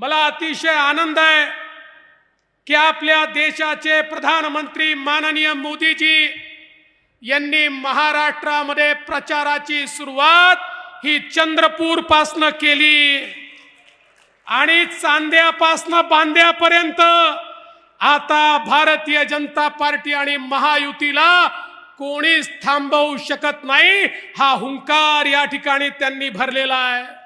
मला अतिशय आनंद आहे की आपल्या देशाचे प्रधानमंत्री माननीय मोदीजी यांनी महाराष्ट्रामध्ये प्रचाराची सुरुवात ही चंद्रपूर पासन केली आणि चांद्यापासनं बांद्यापर्यंत आता भारतीय जनता पार्टी आणि महायुतीला कोणीच थांबवू शकत नाही हा हुंकार या ठिकाणी त्यांनी भरलेला आहे